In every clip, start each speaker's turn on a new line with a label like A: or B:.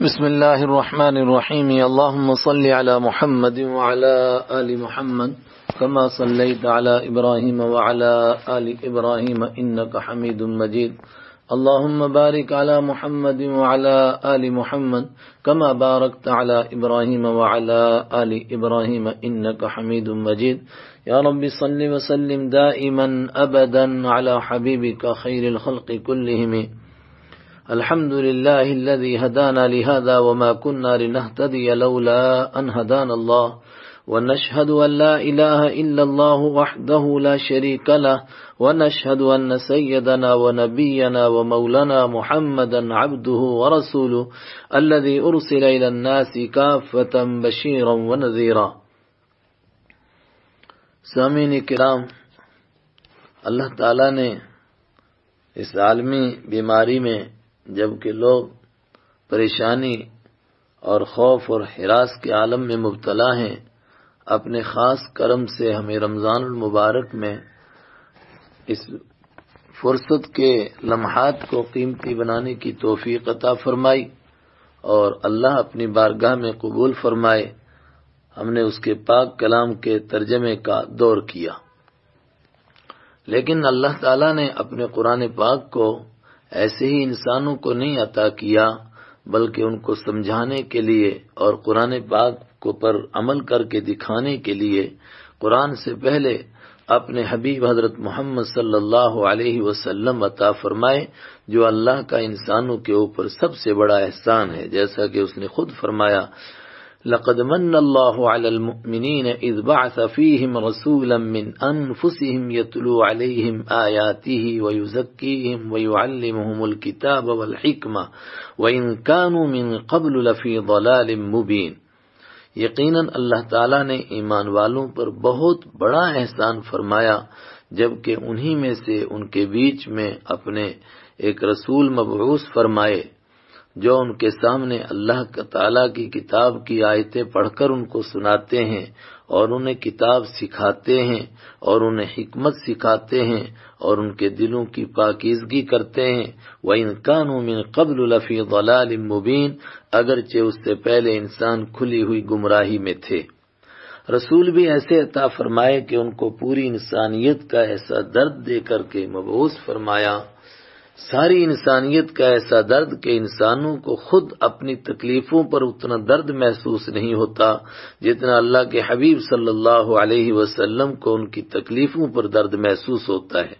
A: بسم الله الرحمن الرحيم اللهم صل على محمد وعلى آل محمد كما صليت على إبراهيم وعلى آل إبراهيم إنك حميد مجيد اللهم بارك على محمد وعلى آل محمد كما باركت على إبراهيم وعلى آل إبراهيم إنك حميد مجيد يا رب صل وسلم دائما أبدا على حبيبك خير الخلق كلهم الحمد لله الذي هدانا لهذا وما كنا لنهتدي لولا أن هدانا الله ونشهد أن لا إله إلا الله وحده لا شريك له ونشهد أن سيدنا ونبينا ومولانا محمدا عبده ورسوله الذي أرسل إلى الناس كافة بشيرا ونذيرا سامعين الكرام الله تعالى نے اس عالمی بیماری میں जबकि लोग परेशानी और खौफ और हिरास के आलम में मुबतला हैं अपने ख़ास करम से हमें रमज़ान मुबारक में इस फुर्सत के लम्हात को कीमती बनाने की तोफ़ी अता फरमाई और अल्लाह अपनी बारगाह में कबूल फरमाए हमने उसके पाक कलाम के तर्जमे का दौर किया लेकिन अल्लाह ताला ने अपने कुरान पाक को ऐसे ही इंसानों को नहीं अता किया बल्कि उनको समझाने के लिए और कुरान पाक को पर अमल करके दिखाने के लिए कुरान से पहले अपने हबीब हजरत मोहम्मद सल्लल्लाहु अलैहि वसल्लम अता फरमाए जो अल्लाह का इंसानों के ऊपर सबसे बड़ा एहसान है जैसा कि उसने खुद फरमाया لقد من الله على المؤمنين إذ بعث فيهم رسولا من أنفسهم يتلو عليهم آياته ويزكيهم ويعلمهم الكتاب والحكمة وإن كانوا من قبل لفي ضلال مبين یقینا اللہ अल्लाह نے ایمان والوں پر بہت بڑا احسان فرمایا جبکہ انہی میں سے ان کے بیچ میں اپنے ایک رسول مبعوث فرمائے जो उनके सामने अल्लाह ताला की किताब की आयतें पढ़कर उनको सुनाते हैं और उन्हें किताब सिखाते हैं और उन्हें हिकमत सिखाते हैं और उनके दिलों की पाकिजगी करते हैं व इनकानों में कबल लफ़ी गलाल मुबीन अगरचे उससे पहले इंसान खुली हुई गुमराही में थे रसूल भी ऐसे अता फरमाए कि उनको पूरी इंसानियत का ऐसा दर्द दे करके मबूस फरमाया सारी इंसानियत का ऐसा दर्द कि इंसानों को खुद अपनी तकलीफों पर उतना दर्द महसूस नहीं होता जितना अल्लाह के हबीब सल्लल्लाहु अलैहि वसल्लम को उनकी तकलीफों पर दर्द महसूस होता है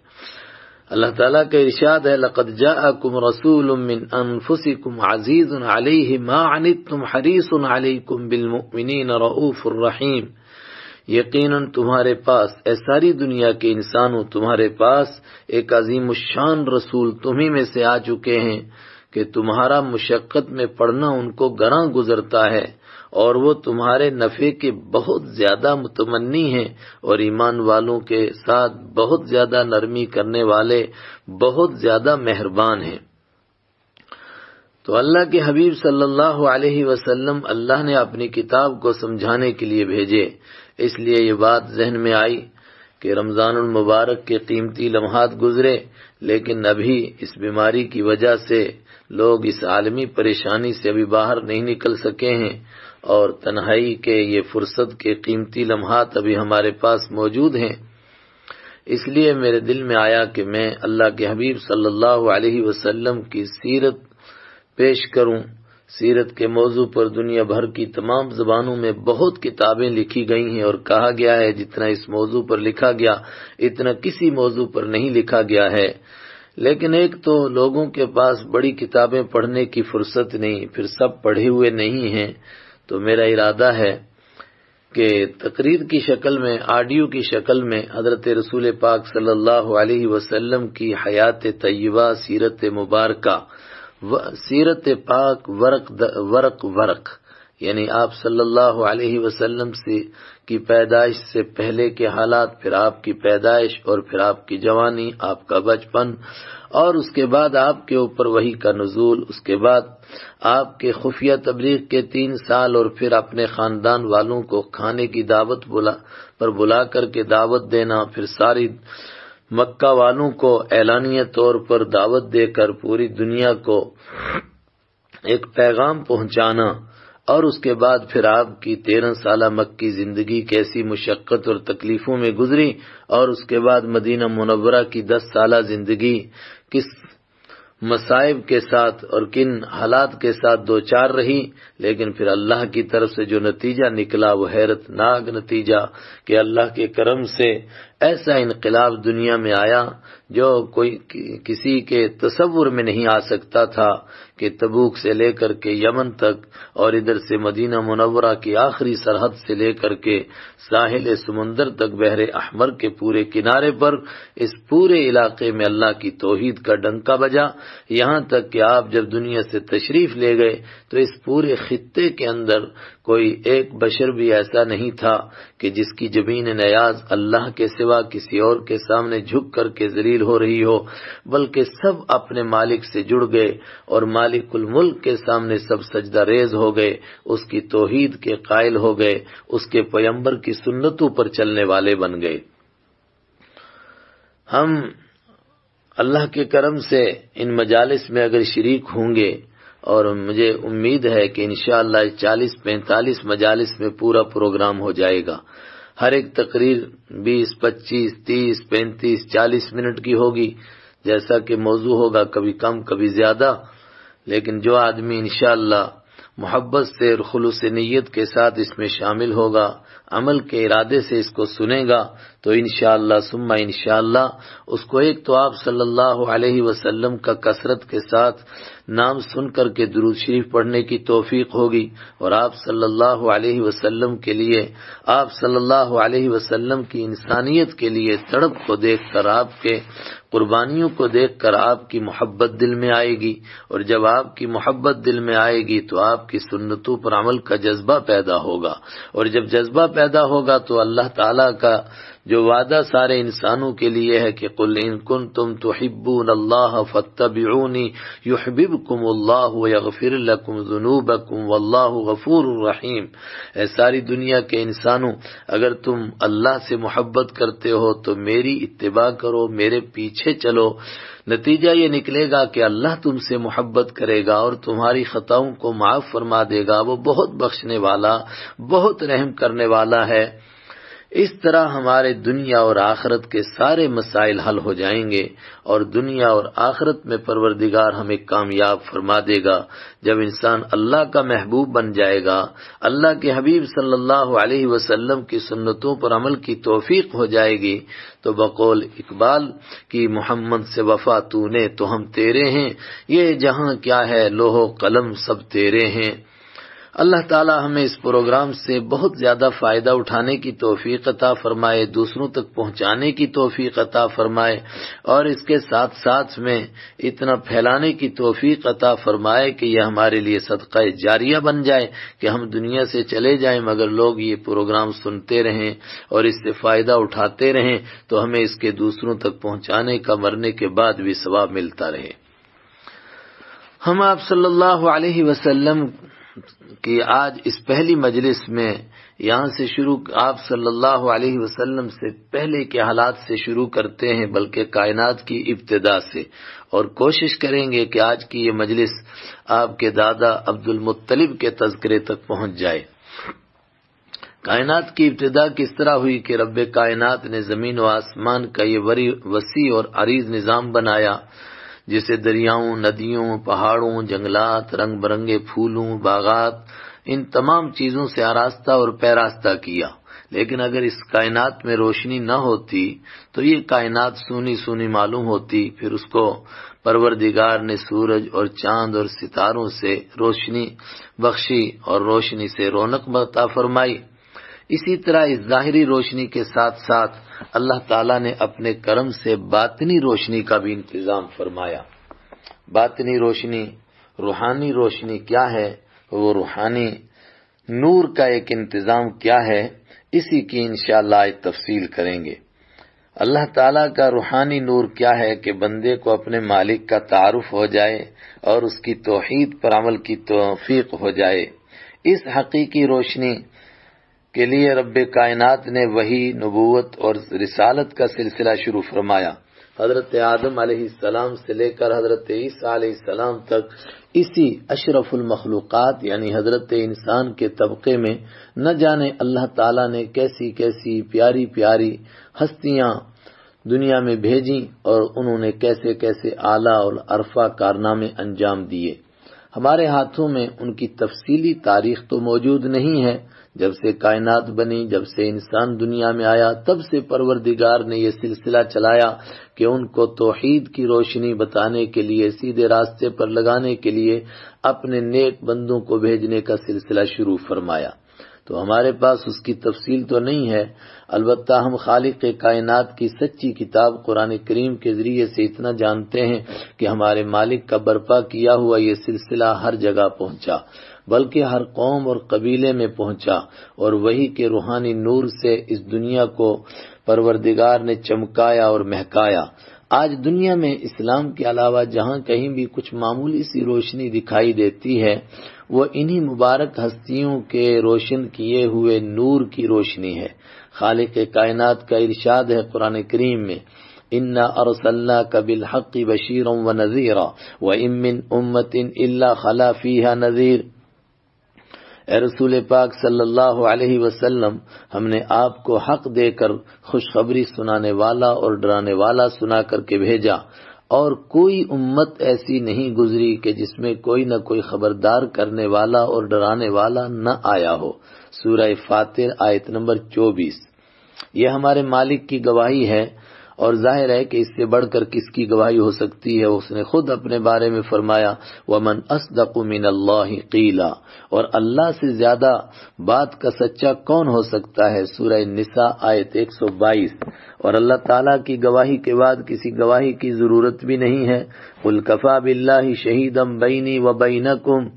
A: अल्लाह ताला का इरशाद है लकद जाकुम रसूल मिन अनफुसिकुम अजीज अलैहि मा अनितुम हरीस अलैकुम बिल मुमिनीन रऊफुर यकीनन तुम्हारे पास ए सारी दुनिया के इंसानों तुम्हारे पास एक अजीम शान रसूल तुम्ही में से आ चुके हैं कि तुम्हारा मुशक्क़त में पड़ना उनको गरा गुजरता है और वो तुम्हारे नफ़े के बहुत ज़्यादा मुतमनी हैं और ईमान वालों के साथ बहुत ज़्यादा नरमी करने वाले बहुत ज़्यादा मेहरबान हैं तो अल्लाह के हबीब सल्लल्लाहु अलैहि वसल्लम अल्लाह ने अपनी किताब को समझाने के लिए भेजे इसलिए यह बात जहन में आई कि रमजान मुबारक के कीमती लम्हात गुजरे लेकिन अभी इस बीमारी की वजह से लोग इस आलमी परेशानी से अभी बाहर नहीं निकल सके हैं और तन्हाई के ये फुर्सत के कीमती लम्हात अभी हमारे पास मौजूद हैं इसलिए मेरे दिल में आया कि मैं अल्लाह के हबीब सल्लल्लाहु अलैहि वसल्लम की सीरत पेश करूं सीरत के मौजू पर दुनिया भर की तमाम जबानों में बहुत किताबें लिखी गई हैं और कहा गया है जितना इस मौजू पर लिखा गया इतना किसी मौजू पर नहीं लिखा गया है लेकिन एक तो लोगों के पास बड़ी किताबें पढ़ने की फुर्सत नहीं फिर सब पढ़े हुए नहीं हैं तो मेरा इरादा है कि तकरीर की शक्ल में ऑडियो की शक्ल में हजरत रसूल पाक सल्लल्लाहु अलैहि वसल्लम की हयात तय्यबा सीरत मुबारका सीरत पाक वरक वरक वरक यानी आप सल्लल्लाहु अलैहि वसल्लम से की पैदाइश से पहले के हालात फिर आपकी पैदाइश और फिर आपकी जवानी आपका बचपन और उसके बाद आपके ऊपर वही का नजूल उसके बाद आपके खुफिया तबलीग के तीन साल और फिर अपने खानदान वालों को खाने की दावत बुला पर बुला करके दावत देना फिर सारी मक्का वालों को ऐलानिय तौर पर दावत देकर पूरी दुनिया को एक पैगाम पहुंचाना और उसके बाद फिर आपकी तेरह साल मक्की जिंदगी कैसी मुशक्क़त और तकलीफों में गुजरी और उसके बाद मदीना मुनवरा की दस साल जिंदगी किस मसाइब के साथ और किन हालात के साथ दो चार रही लेकिन फिर अल्लाह की तरफ से जो नतीजा निकला वो हैरतनाक नतीजा कि अल्लाह के करम से ऐसा इनकलाब दुनिया में आया जो कोई किसी के तस्वुर में नहीं आ सकता था कि तबूक से लेकर के यमन तक और इधर से मदीना मुनवरा की आखिरी सरहद से लेकर के साहिल समुंदर तक बहरे अहमर के पूरे किनारे पर इस पूरे इलाके में अल्लाह की तोहीद का डंका बजा यहां तक कि आप जब दुनिया से तशरीफ ले गए तो इस पूरे खत्े के अंदर कोई एक बशर भी ऐसा नहीं था कि जिसकी जमीन नयाज अल्लाह के सिवा किसी और के सामने झुक कर के जलील हो रही हो बल्कि सब अपने मालिक से जुड़ गए और मालिकुल मुल्क के सामने सब सजदा रेज हो गए उसकी तोहीद के कायल हो गए उसके पयम्बर की सुन्नतों पर चलने वाले बन गए हम अल्लाह के करम से इन मजालिस में अगर शरीक होंगे और मुझे उम्मीद है कि इन चालीस पैंतालीस मजालिस में पूरा प्रोग्राम हो जाएगा हर एक तकरीर 20, 25, 30, 35, 40 मिनट की होगी जैसा कि मौजू होगा कभी कम कभी ज्यादा लेकिन जो आदमी इनशाला मोहब्बत से और खलूस नीयत के साथ इसमें शामिल होगा अमल के इरादे से इसको सुनेगा तो इनशाला सुम्मा इनशाला उसको एक तो आप सल्लल्लाहु अलैहि वसल्लम का कसरत के साथ नाम सुनकर के दुरूद शरीफ पढ़ने की तोफीक होगी और आप सल्लल्लाहु अलैहि वसल्लम के लिए आप सल्लल्लाहु अलैहि वसल्लम की इंसानियत के लिए तड़प को देखकर आपके कुर्बानियों को देखकर आपकी मोहब्बत दिल में आएगी और जब आपकी मोहब्बत दिल में आएगी तो आपकी सुन्नतों पर अमल का जज्बा पैदा होगा और जब जज्बा पैदा होगा तो अल्लाह ताला का जो वादा सारे इंसानों के लिए है कि कुल इन कुन तुम तो हिब्बून अल्लाह फ़तबनी युहबिब कुम अल्लाह यगफिर लकुम जुनूब कुम वल्लाह गफूर रहीम ए सारी दुनिया के इंसानों अगर तुम अल्लाह से मोहब्बत करते हो तो मेरी इत्तबा करो मेरे पीछे चलो नतीजा ये निकलेगा कि अल्लाह तुमसे मोहब्बत करेगा और तुम्हारी खताओं को माफ़ फरमा देगा वो बहुत बख्शने वाला बहुत रहम करने वाला है इस तरह हमारे दुनिया और आखरत के सारे मसाइल हल हो जाएंगे और दुनिया और आखरत में परवरदिगार हमें कामयाब फरमा देगा जब इंसान अल्लाह का महबूब बन जाएगा अल्लाह के हबीब सल्लल्लाहु अलैहि वसल्लम की सुन्नतों पर अमल की तोफीक हो जाएगी तो बकौल इकबाल की मोहम्मद से वफा तूने तो हम तेरे हैं ये जहां क्या है लोहो कलम सब तेरे हैं अल्लाह ताला हमें इस प्रोग्राम से बहुत ज्यादा फायदा उठाने की तोफीक अता फरमाए दूसरों तक पहुंचाने की तोफीक अता फरमाए और इसके साथ साथ में इतना फैलाने की तोफीक अता फरमाए कि यह हमारे लिए सदका जारिया बन जाए कि हम दुनिया से चले जाएं मगर लोग ये प्रोग्राम सुनते रहें और इससे फायदा उठाते रहें तो हमें इसके दूसरों तक पहुंचाने का मरने के बाद भी सवाब मिलता रहे हम आप सल्लल्लाहु अलैहि वसल्लम कि आज इस पहली मजलिस में यहाँ से शुरू आप सल्लल्लाहु अलैहि वसल्लम से पहले के हालात से शुरू करते हैं बल्कि कायनात की इब्तदा से और कोशिश करेंगे कि आज की ये मजलिस आपके दादा अब्दुल मुत्तलिब के तस्करे तक पहुँच जाए कायनात की इब्तदा किस तरह हुई कि रब कायनात ने ज़मीन व आसमान का ये वरी वसी और अरीज निज़ाम बनाया जिसे दरियाओं नदियों पहाड़ों जंगलात रंग बिरंगे फूलों बागात इन तमाम चीजों से आरास्ता और पैरास्ता किया लेकिन अगर इस कायनात में रोशनी न होती तो ये कायनात सूनी सूनी मालूम होती फिर उसको परवरदिगार ने सूरज और चांद और सितारों से रोशनी बख्शी और रोशनी से रौनक बता फरमाई इसी तरह इस जाहिरी रोशनी के साथ साथ अल्लाह ताला ने अपने कर्म से बातनी रोशनी का भी इंतजाम फरमाया बातनी रोशनी रूहानी रोशनी क्या है वो रूहानी नूर का एक इंतजाम क्या है इसी की इंशाल्लाह आज तफसील करेंगे अल्लाह ताला का रूहानी नूर क्या है कि बंदे को अपने मालिक का तारुफ हो जाए और उसकी तोहीद पर अमल की तोफीक हो जाए इस हकीकी रोशनी के लिए रब कायनात ने वही नबूत और रिसालत का सिलसिला शुरू फरमाया हजरत आदम सलाम से लेकर हजरत ईसा तक इसी अशरफुल मखलूक़ात यानी हजरत इंसान के तबके में न जाने अल्लाह ताला ने कैसी कैसी प्यारी प्यारी हस्तियां दुनिया में भेजी और उन्होंने कैसे कैसे आला और अरफा कारनामे अंजाम दिए हमारे हाथों में उनकी तफसीली तारीख तो मौजूद नहीं है जब से कायनात बनी जब से इंसान दुनिया में आया तब से परवरदिगार ने यह सिलसिला चलाया कि उनको तोहीद की रोशनी बताने के लिए सीधे रास्ते पर लगाने के लिए अपने नेक बंदों को भेजने का सिलसिला शुरू फरमाया तो हमारे पास उसकी तफसील तो नहीं है अलबत् हम खालिक कायनात की सच्ची किताब कुरान करीम के जरिए से इतना जानते हैं कि हमारे मालिक का बर्पा किया हुआ ये सिलसिला हर जगह पहुंचा बल्कि हर कौम और कबीले में पहुंचा और वही के रूहानी नूर से इस दुनिया को परवरदिगार ने चमकाया और महकाया आज दुनिया में इस्लाम के अलावा जहाँ कहीं भी कुछ मामूली सी रोशनी दिखाई देती है वो इन्हीं मुबारक हस्तियों के रोशन किए हुए नूर की रोशनी है खालिक कायनात का इरशाद है कुरान करीम में इन्ना अरसल्ला कबिल हक़ बशीर व नज़ीरा व इमिन उम्मत अल्ला खला फ़ीहा नज़ीर रसूल पाक सल्लल्लाहु अलैहि वसल्लम हमने आपको हक देकर खुशखबरी सुनाने वाला और डराने वाला सुना करके भेजा और कोई उम्मत ऐसी नहीं गुजरी कि जिसमें कोई न कोई खबरदार करने वाला और डराने वाला न आया हो सूरह फातिर आयत नंबर 24 यह हमारे मालिक की गवाही है और जाहिर है कि इससे बढ़कर किसकी गवाही हो सकती है उसने खुद अपने बारे में फरमाया वमन असदमिन कीला और अल्लाह से ज्यादा बात का सच्चा कौन हो सकता है सूरह निसा आयत 122 और अल्लाह ताला की गवाही के बाद किसी गवाही की जरूरत भी नहीं है उलकफा बिल्ला शहीदम बैनी व बैनकुम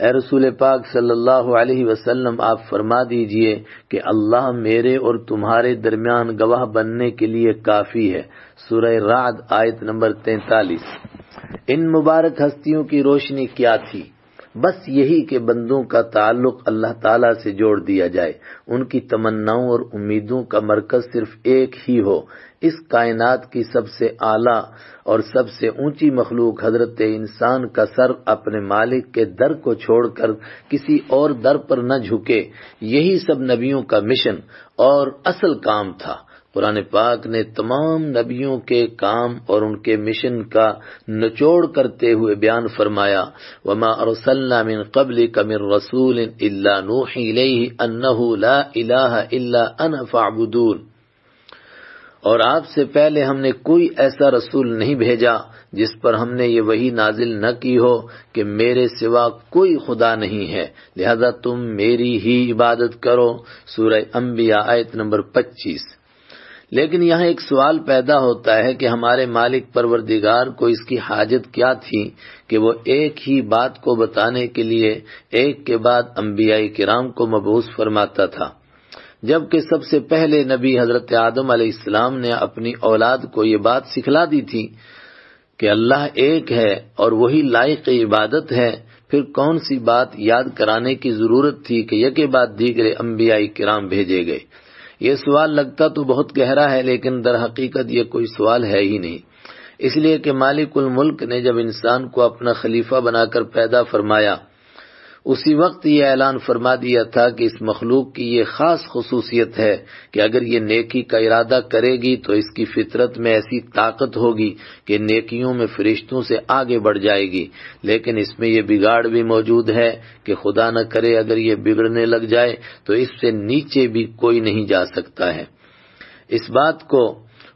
A: ए रसूल पाक सल्लल्लाहु अलैहि वसल्लम आप फरमा दीजिए कि अल्लाह मेरे और तुम्हारे दरमियान गवाह बनने के लिए काफ़ी है सूरह राद आयत नंबर तैतालीस इन मुबारक हस्तियों की रोशनी क्या थी बस यही कि बंदों का ताल्लुक अल्लाह ताला से जोड़ दिया जाए उनकी तमन्नाओं और उम्मीदों का मरकज सिर्फ एक ही हो इस कायनात की सबसे आला और सबसे ऊंची मखलूक हजरत इंसान का सर अपने मालिक के दर को छोड़कर किसी और दर पर न झुके यही सब नबियों का मिशन और असल काम था कुरान पाक ने तमाम नबियों के काम और उनके मिशन का निचोड़ करते हुए बयान फरमाया वमा अरसलमिन कबल कमिर रसूल अनफाबुदून और आपसे पहले हमने कोई ऐसा रसूल नहीं भेजा जिस पर हमने ये वही नाजिल न की हो कि मेरे सिवा कोई खुदा नहीं है लिहाजा तुम मेरी ही इबादत करो सूरह अंबिया आयत नंबर पच्चीस लेकिन यहाँ एक सवाल पैदा होता है कि हमारे मालिक परवरदिगार को इसकी हाजत क्या थी कि वो एक ही बात को बताने के लिए एक के बाद अम्बियाई किराम को मबूस फरमाता था जबकि सबसे पहले नबी हजरत आदम अलैहिस्सलाम ने अपनी औलाद को ये बात सिखला दी थी कि अल्लाह एक है और वही लायक इबादत है फिर कौन सी बात याद कराने की जरूरत थी कि यके बाद दीगरे अम्बियाई किराम भेजे गए ये सवाल लगता तो बहुत गहरा है लेकिन दर हकीकत ये कोई सवाल है ही नहीं इसलिए कि मालिकुल मुल्क ने जब इंसान को अपना खलीफा बनाकर पैदा फरमाया उसी वक्त यह ऐलान फरमा दिया था कि इस मखलूक की यह खास खसूसियत है कि अगर ये नेकी का इरादा करेगी तो इसकी फितरत में ऐसी ताकत होगी कि नेकियों में फरिश्तों से आगे बढ़ जाएगी लेकिन इसमें यह बिगाड़ भी मौजूद है कि खुदा न करे अगर ये बिगड़ने लग जाए तो इससे नीचे भी कोई नहीं जा सकता है इस बात को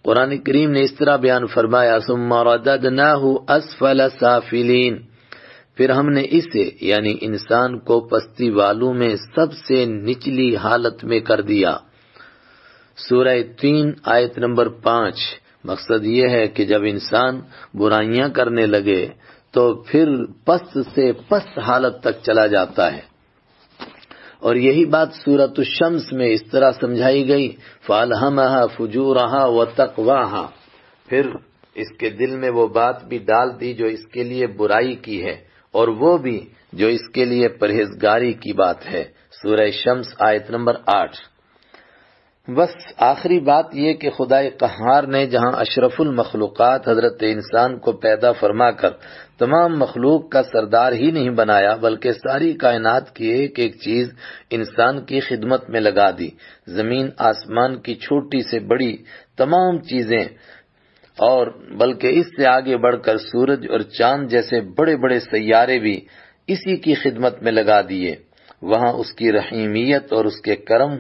A: कुरान करीम ने इस तरह बयान फरमाया सुम्मा असफल साफिलीन फिर हमने इसे यानी इंसान को पस्ती वालों में सबसे निचली हालत में कर दिया सूरह तीन आयत नंबर पांच मकसद ये है कि जब इंसान बुराइयां करने लगे तो फिर पस्त से पस्त हालत तक चला जाता है और यही बात सूरत शम्स में इस तरह समझाई गई फालहमहा फजूरहा व तकवाहा फिर इसके दिल में वो बात भी डाल दी जो इसके लिए बुराई की है और वो भी जो इसके लिए परहेजगारी की बात है सूरह शम्स आयत नंबर आठ बस आखिरी बात यह कि खुदा कहार ने जहां अशरफुल मखलूक़ात हजरत इंसान को पैदा फरमाकर तमाम मखलूक का सरदार ही नहीं बनाया बल्कि सारी कायनात की एक एक चीज इंसान की खिदमत में लगा दी जमीन आसमान की छोटी से बड़ी तमाम चीजें और बल्कि इससे आगे बढ़कर सूरज और चांद जैसे बड़े बड़े सैयारे भी इसी की खिदमत में लगा दिए वहां उसकी रहीमियत और उसके करम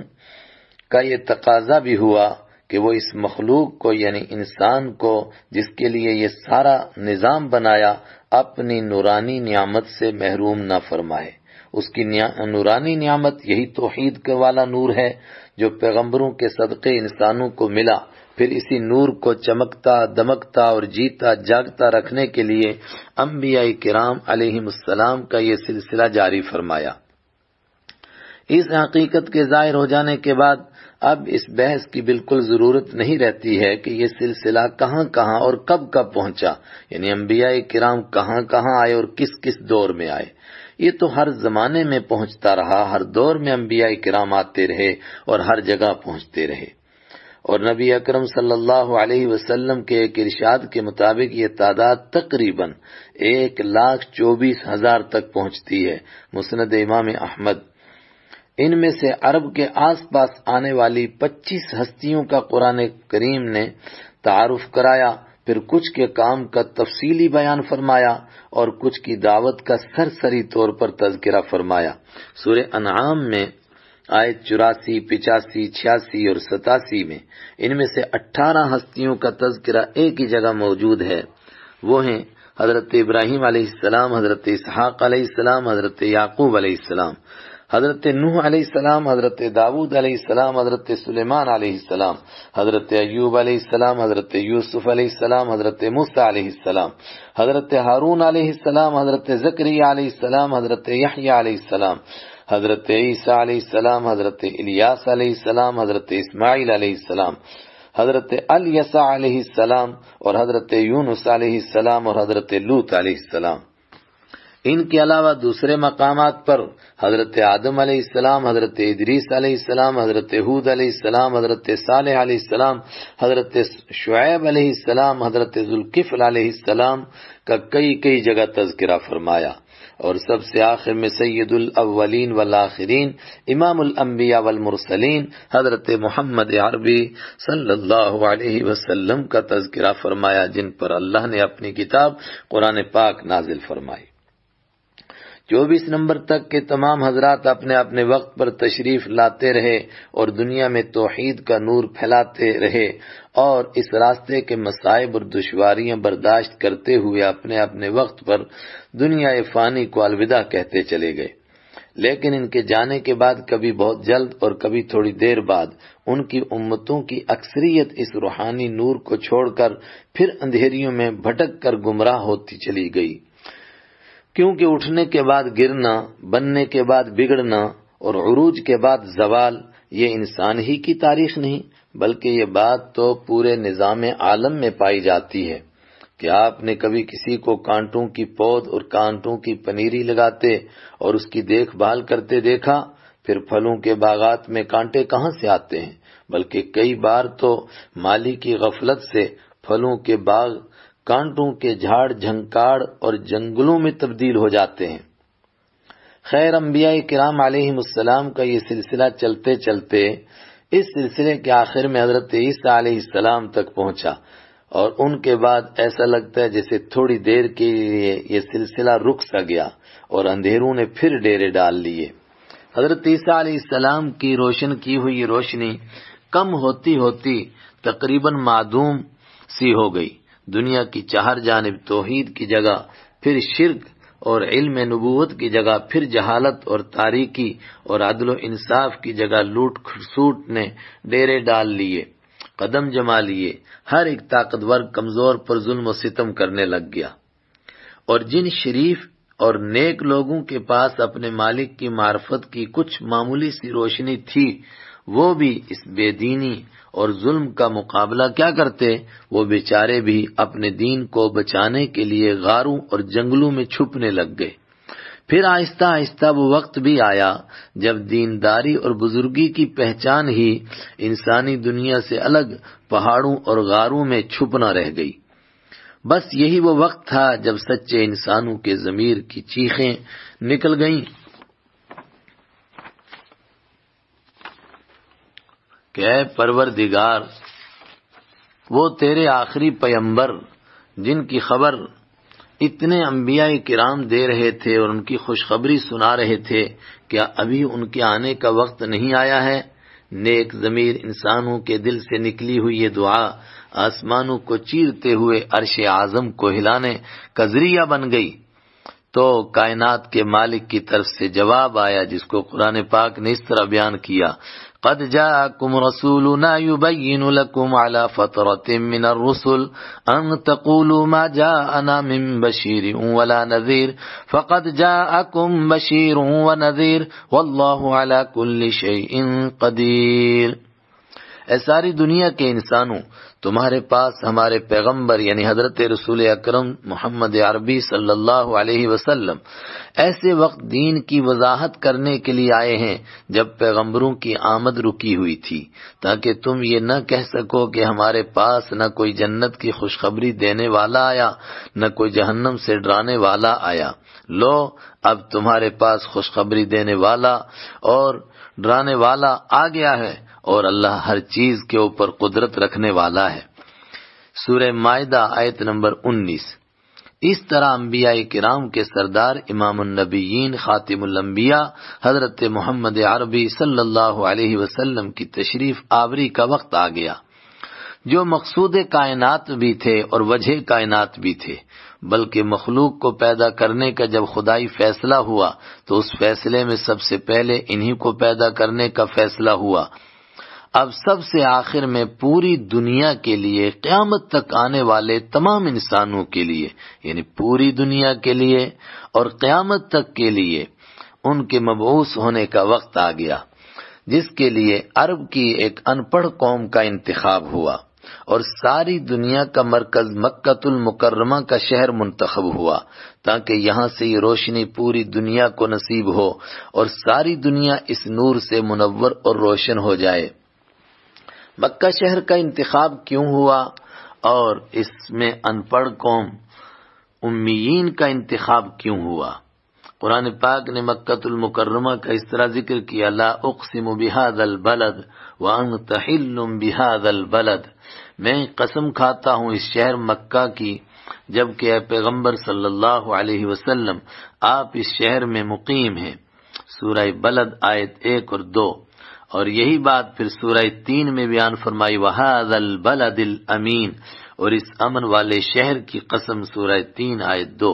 A: का ये तकाजा भी हुआ कि वो इस मखलूक को यानी इंसान को जिसके लिए ये सारा निज़ाम बनाया अपनी नूरानी नियामत से महरूम न फरमाए उसकी नूरानी नियामत यही तोहीद के वाला नूर है जो पैगम्बरों के सदक़े इंसानों को मिला फिर इसी नूर को चमकता दमकता और जीता जागता रखने के लिए अम्बिया कराम अलैहिस्सलाम का ये सिलसिला जारी फरमाया इस हकीकत के जाहिर हो जाने के बाद अब इस बहस की बिल्कुल जरूरत नहीं रहती है कि ये सिलसिला कहाँ कहाँ और कब कब पहुंचा यानी अम्बिया कराम कहाँ कहाँ आए और किस किस दौर में आए ये तो हर जमाने में पहुंचता रहा हर दौर में अम्बिया कराम आते रहे और हर जगह पहुंचते रहे और नबी अकरम सल्लल्लाहु अलैहि वसल्लम के एक इरशाद के मुताबिक ये तादाद तकरीबन एक लाख चौबीस हजार तक पहुंचती है मुस्नद इमाम अहमद इनमें से अरब के आसपास आने वाली पच्चीस हस्तियों का कुरान करीम ने तारुफ कराया फिर कुछ के काम का तफसीली बयान फरमाया और कुछ की दावत का सरसरी तौर पर तस्करा फरमाया सूर्य अनाम में आय चौरासी पिचासी छियासी और सतासी में इनमें से अट्ठारह हस्तियों का तस्करा एक ही जगह मौजूद है वो है हजरत इब्राहिम अलैहिस्सलाम हजरत इसहाक आलाम हजरत याकूब आलाम हजरत नूह अलैहिस्सलाम हजरत दाऊद अलैहिस्सलाम हजरत सुलेमान अलैहिस्सलाम हजरत अयूब अलैहिस्सलाम हजरत यूसुफ आलाम हजरत मूसा आलाम हजरत हारून अलैहिस्सलाम हजरत जकरिया अलैहिस्सलाम हजरत यहया अलैहिस्सलाम हजरत ईसा सलाम हजरत इलियास सलाम हजरत इस्माइल सलाम हजरत अलयसा सलाम और हजरत यूनुस सलाम और हजरत लूत सलाम इनके अलावा दूसरे मकाम पर हजरत आदम सलाम हजरत इदरीस सलाम हजरत हूद सलाम हजरत साल सलाम हजरत शुएब सलाम हजरत जुल्किफ़ल सलाम का कई कई जगह तस्करा फरमाया और सबसे आखिर में सैदुल अव्वलीन वल आखिरीन इमामुल अंबिया हजरत मोहम्मद अरबी सल्लल्लाहु अलैहि वसल्लम का तस्करा फरमाया जिन पर अल्लाह ने अपनी किताब कुरान पाक नाजिल फरमाई चौबीस नंबर तक के तमाम हजरात अपने अपने वक्त पर तशरीफ लाते रहे और दुनिया में तोहीद का नूर फैलाते रहे और इस रास्ते के मसाइब और दुशारियाँ बर्दाश्त करते हुए अपने अपने वक्त पर दुनिया फ़ानी को अलविदा कहते चले गए लेकिन इनके जाने के बाद कभी बहुत जल्द और कभी थोड़ी देर बाद उनकी उम्मतों की अक्सरियत इस रूहानी नूर को छोड़कर फिर अंधेरियों में भटक कर गुमराह होती चली गई क्योंकि उठने के बाद गिरना बनने के बाद बिगड़ना और अरूज के बाद जवाल ये इंसान ही की तारीख नहीं बल्कि ये बात तो पूरे निज़ाम आलम में पाई जाती है कि आपने कभी किसी को कांटों की पौध और कांटों की पनीरी लगाते और उसकी देखभाल करते देखा फिर फलों के बागात में कांटे कहाँ से आते हैं बल्कि कई बार तो माली की गफलत से फलों के बाग कांटों के झाड़ झंकाड़ और जंगलों में तब्दील हो जाते हैं खैर अम्बिया कराम आलम का ये सिलसिला चलते चलते इस सिलसिले के आखिर में हजरत ईसा सलाम तक पहुंचा और उनके बाद ऐसा लगता है जैसे थोड़ी देर के लिए यह सिलसिला रुक सा गया और अंधेरों ने फिर डेरे डाल लिए हजरत ईसा सलाम की रोशन की हुई रोशनी कम होती होती तकरीबन मादूम सी हो गई दुनिया की चार जानब तोहद की जगह फिर शिरक और इल्म नबूत की जगह फिर जहालत और तारीकी और अदल इंसाफ की जगह लूट खसूट ने डेरे डाल लिए कदम जमा लिए हर एक ताकतवर कमजोर पर जुल्म सितम करने लग गया और जिन शरीफ और नेक लोगों के पास अपने मालिक की मार्फत की कुछ मामूली सी रोशनी थी वो भी इस बेदीनी और जुल्म का मुकाबला क्या करते वो बेचारे भी अपने दीन को बचाने के लिए गारों और जंगलों में छुपने लग गए फिर आहिस्ता आहिस्ता वो वक्त भी आया जब दीनदारी और बुजुर्गी की पहचान ही इंसानी दुनिया से अलग पहाड़ों और गारों में छुपना रह गई बस यही वो वक्त था जब सच्चे इंसानों के जमीर की चीखें निकल गईं कि परवर दिगार वो तेरे आखिरी पयंबर जिनकी खबर इतने अम्बिया किराम दे रहे थे और उनकी खुशखबरी सुना रहे थे क्या अभी उनके आने का वक्त नहीं आया है नेक जमीर इंसानों के दिल से निकली हुई ये दुआ आसमानों को चीरते हुए अरश आजम को हिलाने का जरिया बन गई तो कायनात के मालिक की तरफ से जवाब आया जिसको कुरान पाक ने इस तरह बयान किया कद जाकुम रसूलुना युबय्यिन लकुम अला फतरतिम मिन الرسل अन तकूलू मा जाअना मिन बशीरिन वला नजीर फकद जाअकुम बशीरुन व नजीर वल्लाहु अला कुल्ली शैइन कदीर ए सारी दुनिया के इंसानों तुम्हारे पास हमारे पैगंबर यानी हजरत रसूल अकरम मोहम्मद अरबी सल्लल्लाहु अलैहि वसल्लम ऐसे वक्त दीन की वजाहत करने के लिए आए हैं जब पैगंबरों की आमद रुकी हुई थी ताकि तुम ये न कह सको कि हमारे पास न कोई जन्नत की खुशखबरी देने वाला आया न कोई जहन्नम से डराने वाला आया लो अब तुम्हारे पास खुशखबरी देने वाला और डराने वाला आ गया है और अल्लाह हर चीज के ऊपर कुदरत रखने वाला है सूर्य मायदा आयत नंबर उन्नीस इस तरह अम्बिया के राम के सरदार इमामनबीन खातिम्बिया हजरत मोहम्मद अरबी सल्लाम की तशरीफ आवरी का वक्त आ गया जो मकसूद कायनात भी थे और वजह कायनात भी थे बल्कि मखलूक को पैदा करने का जब खुदाई फैसला हुआ तो उस फैसले में सबसे पहले इन्हीं को पैदा करने का फैसला हुआ अब सबसे आखिर में पूरी दुनिया के लिए क्यामत तक आने वाले तमाम इंसानों के लिए यानी पूरी दुनिया के लिए और क्यामत तक के लिए उनके मबूस होने का वक्त आ गया जिसके लिए अरब की एक अनपढ़ कौम का इंतखब हुआ और सारी दुनिया का मरकज मक्कतुल मुकर्रमा का शहर मुंतखब हुआ ताकि यहाँ से ये रोशनी पूरी दुनिया को नसीब हो और सारी दुनिया इस नूर से मुनवर और रोशन हो जाए मक्का शहर का इंतखब क्यों हुआ और इसमें अनपढ़ कौम उम्मीन का इंतखब क्यों हुआ कुरान पाक ने मक्तुलमकरमा का इस तरह जिक्र किया ला उकसिम बिहाद अल बलद वंग तहिल्लुम बिहाद अल बलद मैं कसम खाता हूँ इस शहर मक्का की जबकि पैगम्बर सल्लल्लाहु अलैहि वसल्लम आप इस शहर में मुकीम हैं सूरह बलद आयत एक और दो और यही बात फिर सूरह तीन में बयान फरमाई बल अदिल अमीन और इस अमन वाले शहर की कसम सूरह तीन आय दो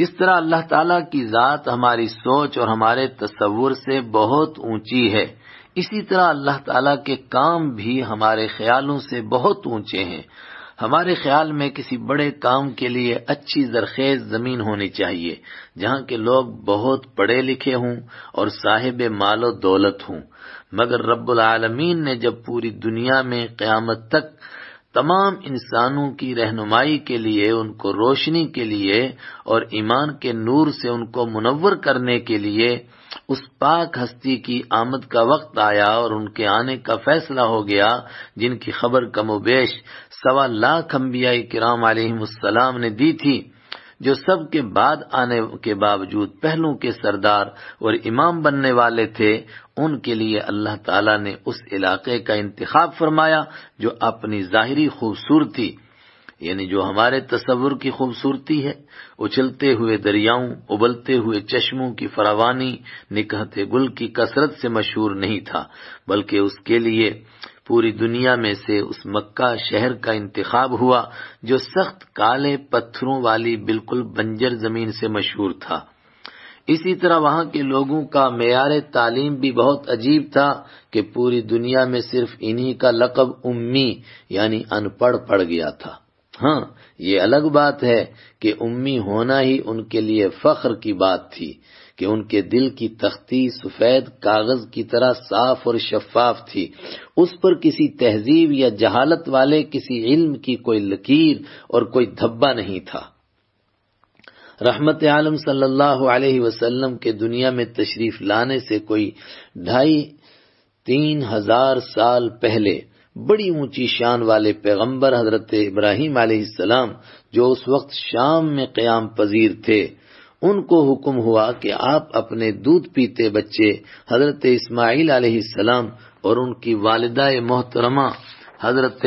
A: जिस तरह अल्लाह ताला की जात हमारी सोच और हमारे तस्वुर से बहुत ऊंची है इसी तरह अल्लाह ताला के काम भी हमारे ख्यालों से बहुत ऊंचे हैं हमारे ख्याल में किसी बड़े काम के लिए अच्छी जरखेज जमीन होनी चाहिए जहाँ के लोग बहुत पढ़े लिखे हों और साहिब मालो दौलत हों मगर रब्बुल आलमीन ने जब पूरी दुनिया में क्यामत तक तमाम इंसानों की रहनुमाई के लिए उनको रोशनी के लिए और ईमान के नूर से उनको मुनवर करने के लिए उस पाक हस्ती की आमद का वक्त आया और उनके आने का फैसला हो गया जिनकी खबर कमोबेश सवा लाख अम्बिया कराम आलम ने दी थी जो सबके बाद आने के बावजूद पहलू के सरदार और इमाम बनने वाले थे उनके लिए अल्लाह ताला ने उस इलाके का इंतखब फरमाया जो अपनी ज़ाहरी खूबसूरती यानी जो हमारे तस्वुर की खूबसूरती है उछलते हुए दरियाओं उबलते हुए चश्मों की फरावानी निकहते गुल की कसरत से मशहूर नहीं था बल्कि उसके लिए पूरी दुनिया में से उस मक्का शहर का इंतखब हुआ जो सख्त काले पत्थरों वाली बिल्कुल बंजर जमीन से मशहूर था इसी तरह वहाँ के लोगों का मैार तालीम भी बहुत अजीब था कि पूरी दुनिया में सिर्फ इन्हीं का लकब उम्मी यानी अनपढ़ पड़ गया था हाँ ये अलग बात है कि उम्मी होना ही उनके लिए फख्र की बात थी कि उनके दिल की तख्ती सफेद कागज की तरह साफ और शफाफ थी उस पर किसी तहजीब या जहालत वाले किसी इल्म की कोई लकीर और कोई धब्बा नहीं था रहमत आलम सल्लल्लाहु अलैहि वसल्लम के दुनिया में तशरीफ लाने से कोई ढाई तीन हजार साल पहले बड़ी ऊंची शान वाले पैगंबर हजरत इब्राहिम सलाम जो उस वक्त शाम में क्याम पजीर थे उनको हुक्म हुआ कि आप अपने दूध पीते बच्चे हजरत इस्माइल सलाम और उनकी वालदा मोहतरमा हजरत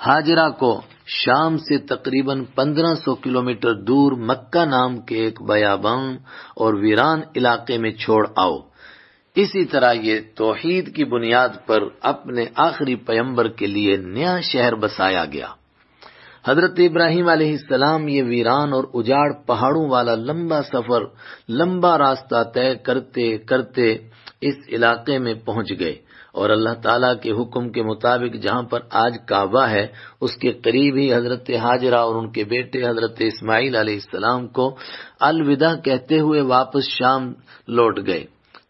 A: हाजरा को शाम से तकरीबन 1500 किलोमीटर दूर मक्का नाम के एक बयाबम और वीरान इलाके में छोड़ आओ इसी तरह ये तोहीद की बुनियाद पर अपने आखिरी पयंबर के लिए नया शहर बसाया गया हजरत इब्राहिम सलाम ये वीरान और उजाड़ पहाड़ों वाला लंबा सफर लंबा रास्ता तय करते करते इस इलाके में पहुंच गए और अल्लाह ताला के हुक्म के मुताबिक जहां पर आज काबा है उसके करीब ही हजरत हाजरा और उनके बेटे हजरत इस्माइल अलैहिस्सलाम को अलविदा कहते हुए वापस शाम लौट गए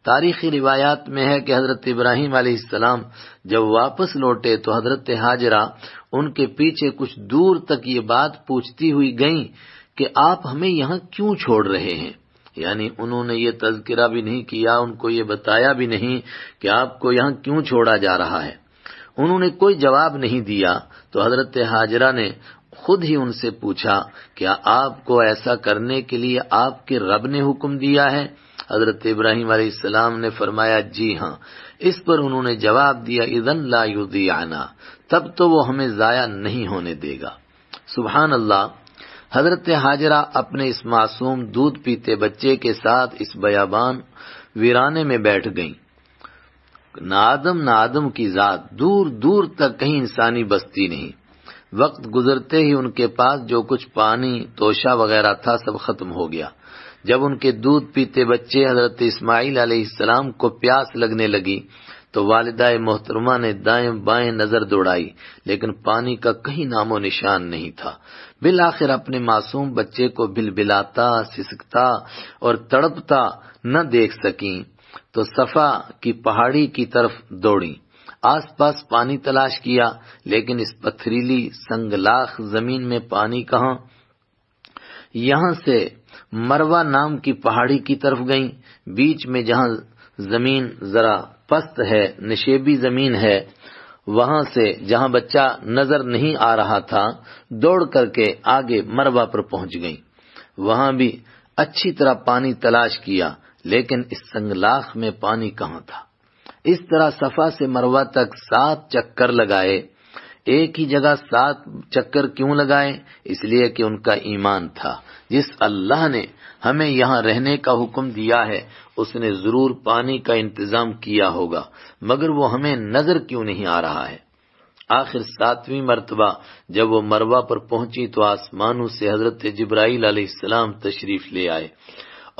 A: तारीखी रिवायात में है कि हजरत इब्राहिम अलैहिस्सलाम जब वापस लौटे तो हजरत हाजरा उनके पीछे कुछ दूर तक ये बात पूछती हुई गई कि आप हमें यहाँ क्यों छोड़ रहे हैं यानी उन्होंने ये तस्करा भी नहीं किया उनको ये बताया भी नहीं कि आपको यहां क्यों छोड़ा जा रहा है उन्होंने कोई जवाब नहीं दिया तो हजरत हाजरा ने खुद ही उनसे पूछा क्या आपको ऐसा करने के लिए आपके रब ने हुक्म दिया है हजरत इब्राहिम सलाम ने फरमाया जी हाँ इस पर उन्होंने जवाब दिया इदन ला युदियाना तब तो वो हमें जाया नहीं होने देगा सुबहान अल्लाह हजरत हाजरा अपने इस मासूम दूध पीते बच्चे के साथ इस बयाबान वीराने में बैठ गईं। नादम नादम की जात दूर दूर तक कहीं इंसानी बस्ती नहीं वक्त गुजरते ही उनके पास जो कुछ पानी तोशा वगैरह था सब खत्म हो गया जब उनके दूध पीते बच्चे हजरत इस्माइल आसमाम को प्यास लगने लगी तो वालदा मोहतरमा ने दाएं बाएं नजर दौड़ाई लेकिन पानी का कहीं नामो निशान नहीं था बिल आखिर अपने मासूम बच्चे को बिल बिलाता सिसकता और तड़पता न देख सकी तो सफा की पहाड़ी की तरफ दौड़ी आसपास पानी तलाश किया लेकिन इस पथरीली संगलाख जमीन में पानी कहा यहां से मरवा नाम की पहाड़ी की तरफ गईं बीच में जहां जमीन जरा पस्त है निशेबी जमीन है वहां से जहां बच्चा नजर नहीं आ रहा था दौड़ करके आगे मरवा पर पहुंच गई वहां भी अच्छी तरह पानी तलाश किया लेकिन इस संगलाख में पानी कहाँ था इस तरह सफा से मरवा तक सात चक्कर लगाए एक ही जगह सात चक्कर क्यों लगाए इसलिए कि उनका ईमान था जिस अल्लाह ने हमें यहाँ रहने का हुक्म दिया है उसने जरूर पानी का इंतजाम किया होगा मगर वो हमें नजर क्यों नहीं आ रहा है आखिर सातवीं मरतबा जब वो मरवा पर पहुंची तो आसमानों से हजरत जब्राइल आसमाम तशरीफ ले आए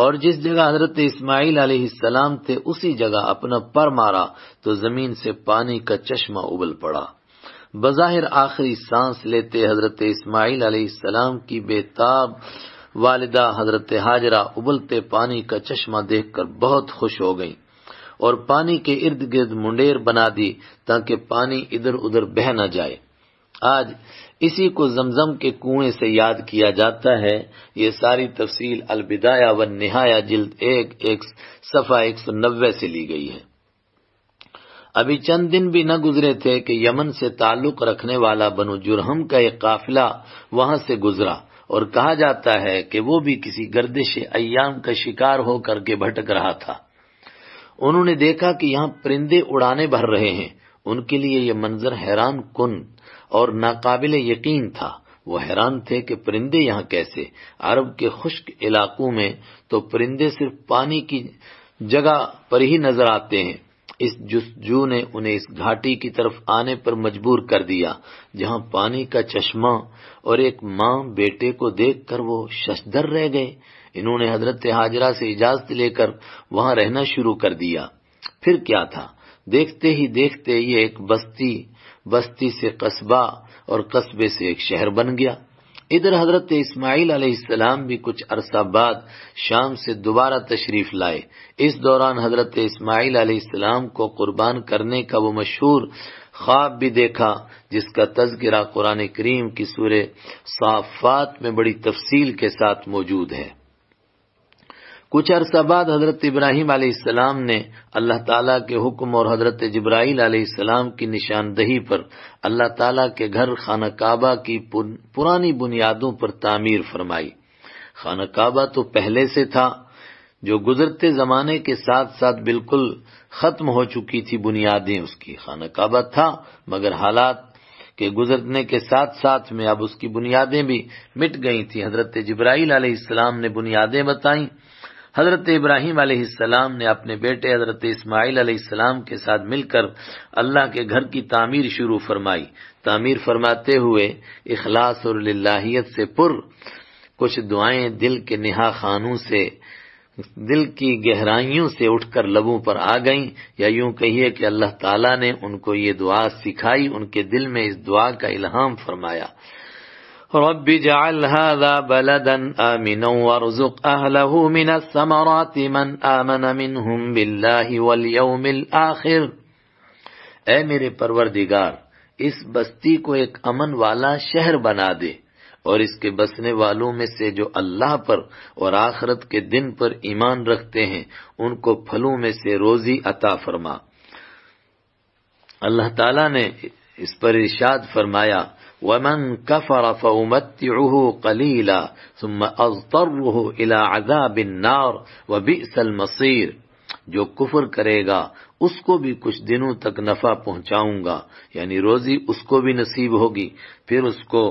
A: और जिस जगह हजरत इस्माइल आसमाम थे उसी जगह अपना पर मारा तो जमीन से पानी का चश्मा उबल पड़ा बज़ाहिर आखिरी सांस लेते हजरत इस्माइल आसमाम की बेताब वालिदा हजरत हाजरा उबलते पानी का चश्मा देखकर बहुत खुश हो गईं और पानी के इर्द गिर्द मुंडेर बना दी ताकि पानी इधर उधर बह न जाए आज इसी को जमजम के कुएं से याद किया जाता है ये सारी तफसील अलविदाया व नहाया जिल्द एक एक सफा एक सौ नब्बे से ली गई है अभी चंद दिन भी न गुजरे थे कि यमन से ताल्लुक रखने वाला बनु जुरहम का एक काफिला वहां से गुजरा और कहा जाता है कि वो भी किसी गर्दिश अयाम का शिकार होकर के भटक रहा था उन्होंने देखा कि यहाँ परिंदे उड़ाने भर रहे हैं उनके लिए यह मंजर हैरान कन और नाकाबिल यकीन था वो हैरान थे कि परिंदे यहाँ कैसे अरब के खुश्क इलाकों में तो परिंदे सिर्फ पानी की जगह पर ही नजर आते हैं इस जुस्तजू ने उन्हें इस घाटी की तरफ आने पर मजबूर कर दिया जहाँ पानी का चश्मा और एक माँ बेटे को देखकर वो शशदर रह गए इन्होंने हजरत हाजरा से इजाजत लेकर वहां रहना शुरू कर दिया फिर क्या था देखते ही देखते ये एक बस्ती बस्ती से कस्बा और कस्बे से एक शहर बन गया इधर हजरत इस्माइल अलैहिस्सलाम भी कुछ अरसा बाद शाम से दोबारा तशरीफ लाए इस दौरान हजरत इस्माइल अलैहिस्सलाम को कुर्बान करने का वो मशहूर ख्वाब भी देखा जिसका तस्करा कुरान करीम की सूर साफात में बड़ी तफसील के साथ मौजूद है कुछ अरसा बाद हजरत इब्राहिम आसमाम ने अल्लाह ताला के हुक्म और हजरत जब्राइल आसमाम की निशानदही पर अल्लाह ताला के घर खाना काबा की पुरानी बुनियादों पर तामीर फरमाई खाना काबा तो पहले से था जो गुजरते जमाने के साथ साथ बिल्कुल ख़त्म हो चुकी थी बुनियादें उसकी खाना काबा था मगर हालात के गुजरने के साथ साथ में अब उसकी बुनियादें भी मिट गई थी हजरत जब्राइल आसमाम ने बुनियादें बताई हजरत इब्राहिम आसमाम ने अपने बेटे हजरत इस्माइल आसमाम के साथ मिलकर अल्लाह के घर की तामीर शुरू फरमाई तामीर फरमाते हुए इखलास और लाहियत से पुर कुछ दुआएं दिल के निहा खानों से दिल की गहराइयों से उठकर लबों पर आ गईं या यूं कहिए कि अल्लाह ताला ने उनको ये दुआ सिखाई उनके दिल में इस दुआ का इल्हाम फरमाया رب اجعل هذا بلدا آمنا وارزق اهله من الثمرات من آمن منهم بالله واليوم الاخر اے میرے پروردگار اس بستی کو ایک امن والا شہر بنا دے और इसके बसने वालों में से जो अल्लाह पर और आखरत के दिन पर ईमान रखते हैं उनको फलों में से रोजी अता फरमा अल्लाह ताला ने इस पर इशाद फरमाया वमन कफर फमतह कलीला सुम अजतरह इला अजाबिन नार व बिसल मसीर जो कुफर करेगा उसको भी कुछ दिनों तक नफा पहुंचाऊंगा यानी रोजी उसको भी नसीब होगी फिर उसको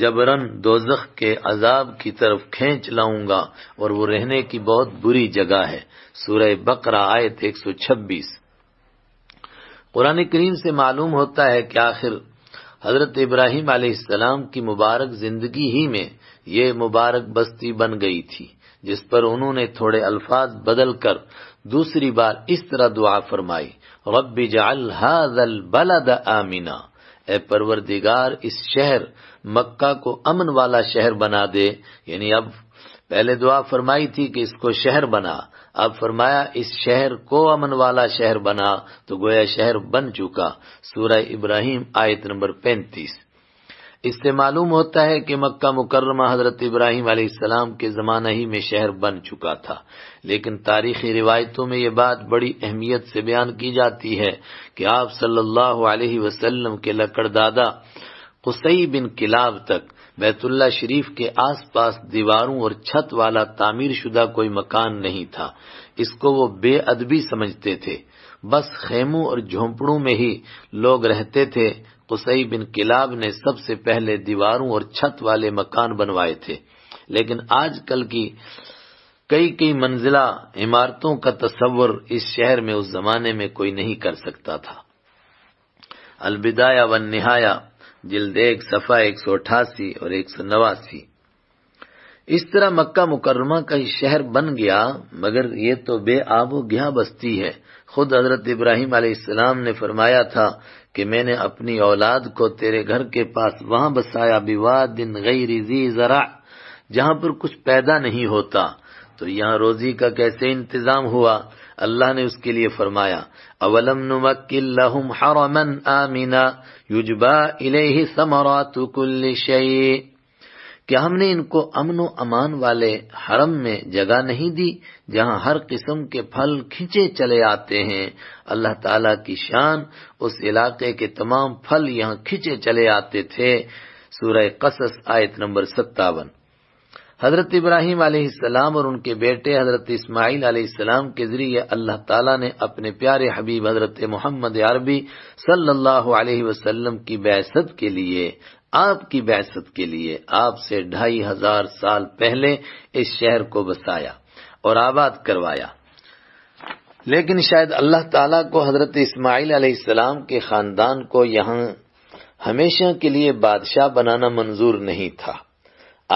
A: जबरन दोजख के अजाब की तरफ खींच लाऊंगा और वो रहने की बहुत बुरी जगह है सूरह बकरा आयत 126 कुरान करीम से मालूम होता है कि आखिर हजरत इब्राहिम आलाम की मुबारक जिंदगी ही में ये मुबारक बस्ती बन गई थी जिस पर उन्होंने थोड़े अल्फाज बदल कर दूसरी बार इस तरह दुआ फरमाई रब्बी जाल हाजल बलद आमिना ए परवरदिगार इस शहर मक्का को अमन वाला शहर बना दे यानी अब पहले दुआ फरमाई थी कि इसको शहर बना अब फरमाया इस शहर को अमन वाला शहर बना तो गोया शहर बन चुका सूरह इब्राहिम आयत नंबर पैंतीस इससे मालूम होता है कि मक्का मुकर्रमा हजरत इब्राहिम आसमाम के ज़माना ही में शहर बन चुका था लेकिन तारीखी रिवायतों में ये बात बड़ी अहमियत से बयान की जाती है कि आप सल्लल्लाहु अलैहि वसल्लम के लकड़दादा कुसई बिन किलाब तक बैतुल्ला शरीफ के आसपास दीवारों और छत वाला तामीर शुदा कोई मकान नहीं था इसको वो बेअदबी समझते थे बस खेमों और झोंपड़ों में ही लोग रहते थे कुसई बिन किलाब ने सबसे पहले दीवारों और छत वाले मकान बनवाए थे लेकिन आज कल की कई कई मंजिला इमारतों का तस्वर इस शहर में उस जमाने में कोई नहीं कर सकता था अलबिदाया व नहाया जिल्द एक सफा एक सौ अठासी और एक सौ नवासी इस तरह मक्का मुकरमा का ही शहर बन गया मगर ये तो बेआबो गया बस्ती है खुद हजरत इब्राहिम आसमाम ने फरमाया था कि मैंने अपनी औलाद को तेरे घर के पास वहां बसाया विवाद दिन गई रिजी जरा जहां पर कुछ पैदा नहीं होता तो यहाँ रोजी का कैसे इंतजाम हुआ अल्लाह ने उसके लिए फरमाया अवलम नुमकिल्लहुम हरमन आमिना युजबा इलेहि समरातु कुल्लि शै क्या हमने इनको अमन व अमान वाले हरम में जगह नहीं दी जहां हर किस्म के फल खिंचे चले आते हैं अल्लाह ताला की शान उस इलाके के तमाम फल यहां खिंचे चले आते थे सूरह कसस आयत नंबर सत्तावन हजरत इब्राहिम आसमाम और उनके बेटे हजरत इस्माइल आसमाम के जरिए अल्लाह ताला ने अपने प्यारे हबीब हजरत मोहम्मद अरबी सल्लल्लाहु अलैहि वसल्लम की बैसत के लिए आपकी बहसत के लिए आपसे ढाई हजार साल पहले इस शहर को बसाया और आबाद करवाया लेकिन शायद अल्लाह ताला को हजरत इस्माइल अलैहिस्सलाम के खानदान को यहाँ हमेशा के लिए बादशाह बनाना मंजूर नहीं था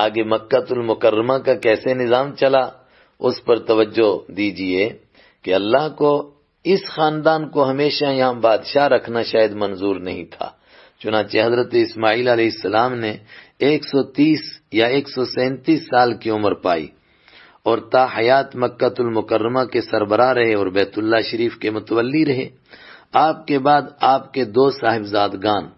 A: आगे मुकर्रमा का कैसे निज़ाम चला उस पर तवज्जो दीजिए कि अल्लाह को इस खानदान को हमेशा यहाँ बादशाह रखना शायद मंजूर नहीं था चुनाच हजरत इस्माईल आसमाम ने 130 या एक साल की उम्र पाई और ता हयात मक्कातुल के सरबरा रहे और बैतुल्ला शरीफ के मुतवली रहे आपके बाद आपके दो साहिबजादगान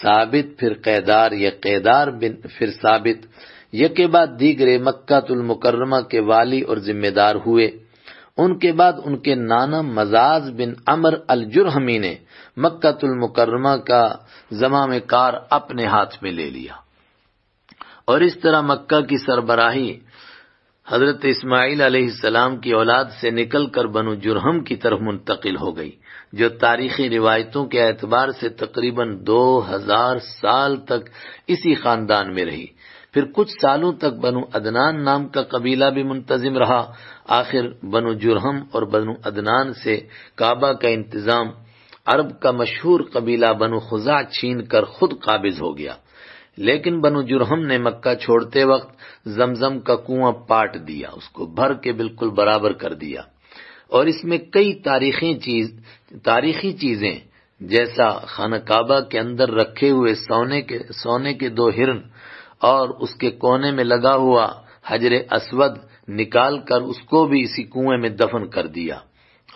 A: साबित फिर कैदार या कैदार बिन फिर साबित यके बाद दीगरे मक्कातुल के वाली और जिम्मेदार हुए उनके बाद उनके नाना मजाज बिन अमर अल जुरहमी ने मक्तुलमकरमा का जमाम कार अपने हाथ में ले लिया और इस तरह मक्का की सरबराही हजरत इस्माइल अलैहिस्सलाम की औलाद से निकलकर बनु जुरहम की तरफ मुंतकिल हो गई जो तारीखी रिवायतों के एतबार से तकरीबन 2000 साल तक इसी खानदान में रही फिर कुछ सालों तक बनु अदनान नाम का कबीला भी मुंतजिम रहा आखिर बनु जुरहम और बनु अदनान से काबा का इंतजाम अरब का मशहूर कबीला बनु खुजा छीन कर खुद काबिज हो गया लेकिन बनु जुरहम ने मक्का छोड़ते वक्त जमजम का कुआं पाट दिया उसको भर के बिल्कुल बराबर कर दिया और इसमें कई तारीखी चीज तारीखी चीजें जैसा खाना काबा के अंदर रखे हुए सोने के सोने के दो हिरन और उसके कोने में लगा हुआ हजर असवद निकाल कर उसको भी इसी कुएं में दफन कर दिया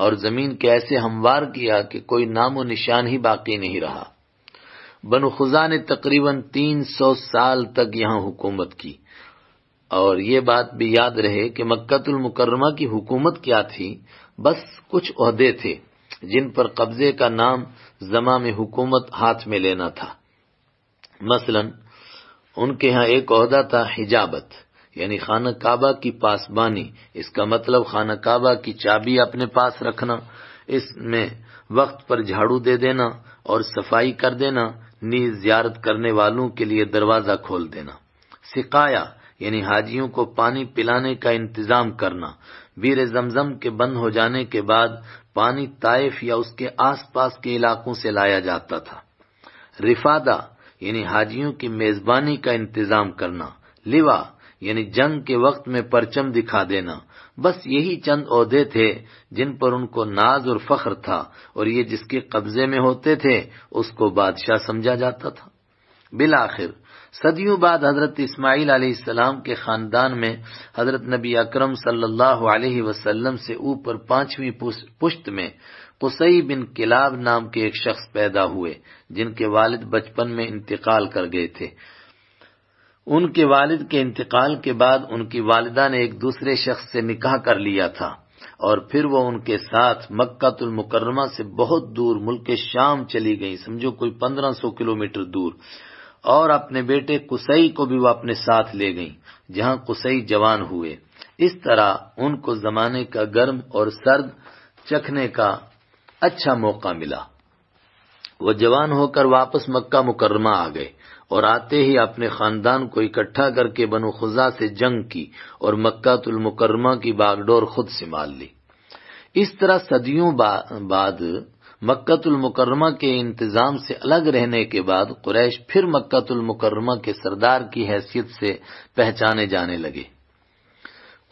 A: और जमीन के ऐसे हमवार किया कि कोई नामो निशान ही बाकी नहीं रहा बनु खुजा ने तकरीबन तीन सौ साल तक यहाँ हुकूमत की और ये बात भी याद रहे कि मक्का मुकरमा की हुकूमत क्या थी बस कुछ अहदे थे जिन पर कब्जे का नाम जमा में हुकूमत हाथ में लेना था मसलन उनके यहाँ एक अहदा था हिजाबत यानी खाना काबा की पासबानी इसका मतलब खाना काबा की चाबी अपने पास रखना इसमें वक्त पर झाड़ू दे देना और सफाई कर देना नीज जियारत करने वालों के लिए दरवाजा खोल देना सिकाया यानी हाजियों को पानी पिलाने का इंतजाम करना वीर जमजम के बंद हो जाने के बाद पानी ताइफ या उसके आसपास के इलाकों से लाया जाता था रिफादा यानी हाजियों की मेजबानी का इंतजाम करना लिवा यानी जंग के वक्त में परचम दिखा देना बस यही चंद अहदे थे जिन पर उनको नाज और फख्र था और ये जिसके कब्जे में होते थे उसको बादशाह समझा जाता था आखिर सदियों बाद हजरत इस्माईल आसमाम के खानदान में हजरत नबी अकरम सल्लल्लाहु अलैहि वसल्लम से ऊपर पांचवी पुश्त में कुसई बिन किलाब नाम के एक शख्स पैदा हुए जिनके वालिद बचपन में इंतकाल कर गए थे उनके वालिद के इंतकाल के बाद उनकी वालिदा ने एक दूसरे शख्स से निकाह कर लिया था और फिर वो उनके साथ मक्कातुल मुकर्रमा से बहुत दूर मुल्क शाम चली गई समझो कोई पंद्रह सौ किलोमीटर दूर और अपने बेटे कुसई को भी वो अपने साथ ले गई जहां कुसई जवान हुए इस तरह उनको जमाने का गर्म और सर्द चखने का अच्छा मौका मिला वो जवान होकर वापस मक्का मुकरमा आ गए और आते ही अपने खानदान को इकट्ठा करके बनु खुजा से जंग की और मक्कातुल मुकरमा की बागडोर खुद संभाल ली इस तरह सदियों बा, बाद मक्का मुकरमा के इंतजाम से अलग रहने के बाद कुरैश फिर मक्का मुकरमा के सरदार की हैसियत से पहचाने जाने लगे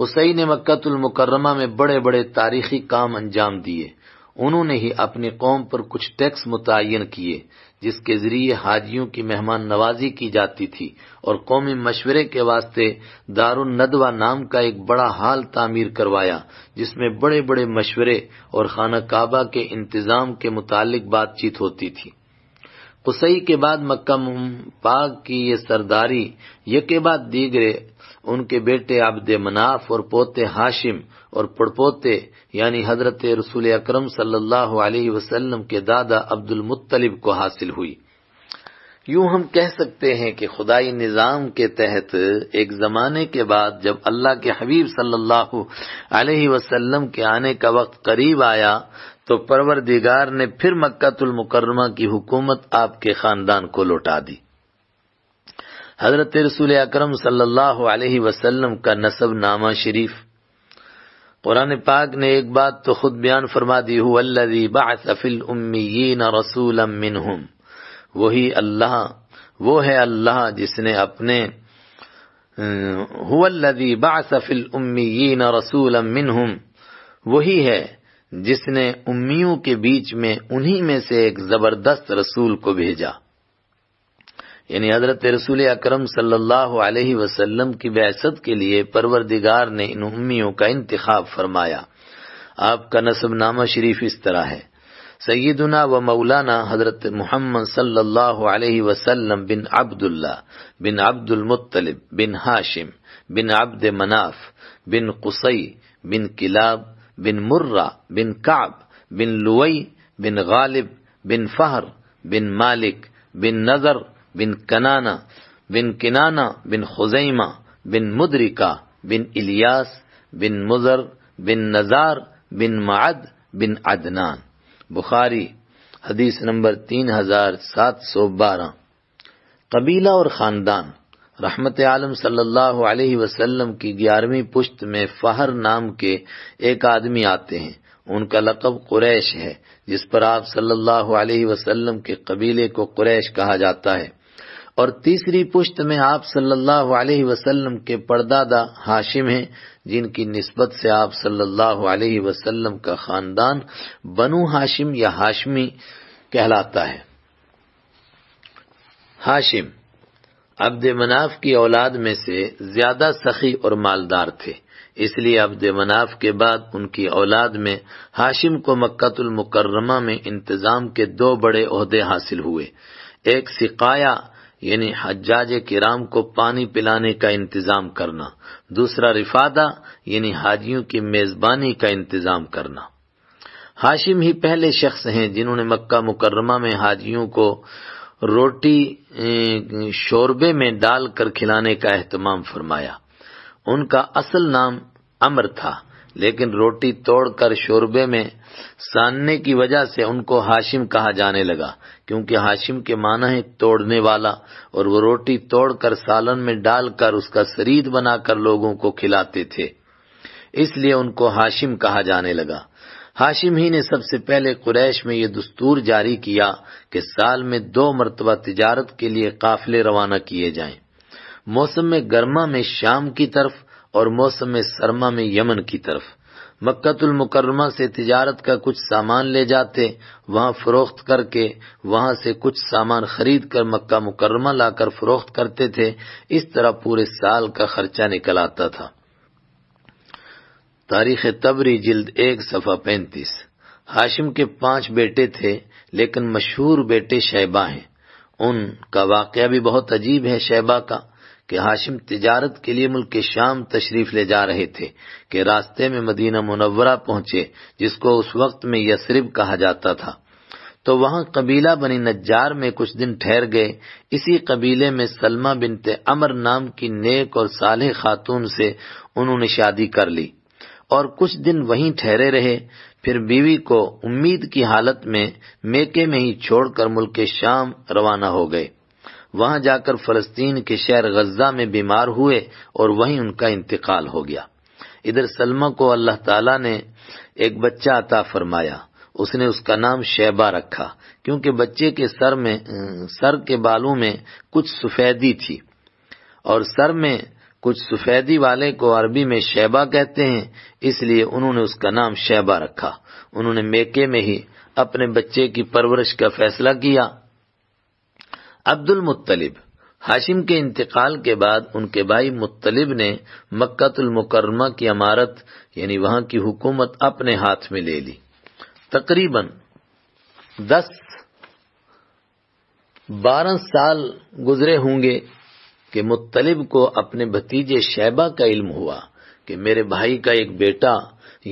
A: उसई ने मक्का मुकरमा में बड़े बड़े तारीखी काम अंजाम दिए उन्होंने ही अपनी कौम पर कुछ टैक्स मुतन किए जिसके जरिए हाजियों की मेहमान नवाजी की जाती थी और कौमी मशवरे के वास्ते दारदवा नाम का एक बड़ा हाल तामीर करवाया जिसमें बड़े बड़े मशवरे और खाना काबा के इंतज़ाम के मुतालिक बातचीत होती थी कुसई के बाद मक्का पाक की ये सरदारी यके बाद दीगरे उनके बेटे आबद मनाफ और पोते हाशिम और पड़पोते यानी हजरत रसूल अक्रम सल्लल्लाहु के दादा अब्दुल मुत्तलिब को हासिल हुई यूं हम कह सकते हैं कि खुदाई निज़ाम के तहत एक ज़माने के बाद जब अल्लाह के हबीब सल्लल्लाहु अलैहि वसल्लम के आने का वक्त करीब आया तो परवर ने फिर मक्का मुकरमा की हुकूमत आपके ख़ानदान को लौटा दी हजरत रसूल अक्रम सल्लल्लाहु अलैहि वसल्लम का नसब नामा शरीफ कुरान पाक ने एक बात तो खुद बयान फरमा दी हुल्लजी बाफिल उम्मीन रसूलम मिनहुम वही अल्लाह वो है अल्लाह जिसने अपने अं, हुल्लजी बाफिल उम्मीन रसूलम मिनहुम वही है जिसने उम्मियों के बीच में उन्हीं में से एक जबरदस्त रसूल को भेजा यानी हजरत रसूल अक्रम सल्लल्लाहु की बहसत के लिए परवरदिगार ने इन उम्मियों का इंतखा फरमाया आपका नसबनामा शरीफ इस तरह है सईदना व मौलाना हजरत मोहम्मद सल्लाम बिन अब्दुल्ला बिन अब्दुल मुतलिब बिन हाशिम बिन अब्द मनाफ बिन कुसई बिन किलाब बिन मुर्रा बिन काब बिन लुवई बिन गालिब बिन फहर बिन मालिक बिन नजर बिन कनाना बिन किनाना बिन खुजैमा बिन मुद्रिका बिन इलियास बिन मुजर बिन नज़ार बिन मद बिन अदनान बुखारी हदीस नंबर तीन हजार सात सौ बारह कबीला और ख़ानदान रहमत आलम सल्लल्लाहु अलैहि वसल्लम की ग्यारहवीं पुश्त में फ़हर नाम के एक आदमी आते हैं उनका लकब कुरैश है जिस पर आप सल्लल्लाहु अलैहि वसल्लम के कबीले को कुरैश कहा जाता है और तीसरी पुश्त में आप सल्लल्लाहु अलैहि वसल्लम के परदादा हाशिम हैं जिनकी निस्बत से आप सल्लल्लाहु अलैहि वसल्लम का खानदान बनु हाशिम या हाशमी कहलाता है हाशिम अब्द मनाफ की औलाद में से ज्यादा सखी और मालदार थे इसलिए अब्द मनाफ के बाद उनकी औलाद में हाशिम को मक्कतुल मुकर्रमा में इंतजाम के दो बड़े अहदे हासिल हुए एक सिकाया यानी हज्जाज किराम को पानी पिलाने का इंतजाम करना दूसरा रिफादा यानी हाजियों की मेजबानी का इंतजाम करना हाशिम ही पहले शख्स हैं जिन्होंने मक्का मुकर्रमा में हाजियों को रोटी शोरबे में डालकर खिलाने का अहतमाम फरमाया उनका असल नाम अमर था लेकिन रोटी तोड़कर शोरबे में सानने की वजह से उनको हाशिम कहा जाने लगा क्योंकि हाशिम के माना है तोड़ने वाला और वो रोटी तोड़कर सालन में डालकर उसका शरीर बनाकर लोगों को खिलाते थे इसलिए उनको हाशिम कहा जाने लगा हाशिम ही ने सबसे पहले कुरैश में ये दस्तूर जारी किया कि साल में दो मरतबा तिजारत के लिए काफिले रवाना किए जाएं। मौसम में गर्मा में शाम की तरफ और मौसम सरमा में यमन की तरफ मक्कतुल मुकरमा से तिजारत का कुछ सामान ले जाते वहां फरोख्त करके वहां से कुछ सामान खरीद कर मक्का मुकरमा लाकर फरोख्त करते थे इस तरह पूरे साल का खर्चा निकल आता था तारीख तबरी जिल्द एक सफा पैंतीस हाशिम के पांच बेटे थे लेकिन मशहूर बेटे शैबा हैं उनका वाक़ भी बहुत अजीब है शैबा का कि हाशिम तिजारत के लिए मुल्क शाम तशरीफ ले जा रहे थे कि रास्ते में मदीना मुनवरा पहुंचे जिसको उस वक्त में यसरिब कहा जाता था तो वहां कबीला बनी नज्जार में कुछ दिन ठहर गए इसी कबीले में सलमा बिनते अमर नाम की नेक और साले खातून से उन्होंने शादी कर ली और कुछ दिन वहीं ठहरे रहे फिर बीवी को उम्मीद की हालत में मेके में ही छोड़कर मुल्क शाम रवाना हो गए वहां जाकर फलस्तीन के शहर गजा में बीमार हुए और वहीं उनका इंतकाल हो गया इधर सलमा को अल्लाह ताला ने एक बच्चा अता फरमाया उसने उसका नाम शैबा रखा क्योंकि बच्चे के सर में सर के बालों में कुछ सफेदी थी और सर में कुछ सफेदी वाले को अरबी में शैबा कहते हैं इसलिए उन्होंने उसका नाम शैबा रखा उन्होंने मेके में ही अपने बच्चे की परवरिश का फैसला किया अब्दुल मुत्तलिब हाशिम के इंतकाल के बाद उनके भाई मुत्तलिब ने मक्तुलमकरमा की अमारत यानी वहां की हुकूमत अपने हाथ में ले ली तकरीबन दस बारह साल गुजरे होंगे कि मुत्तलिब को अपने भतीजे शैबा का इल्म हुआ कि मेरे भाई का एक बेटा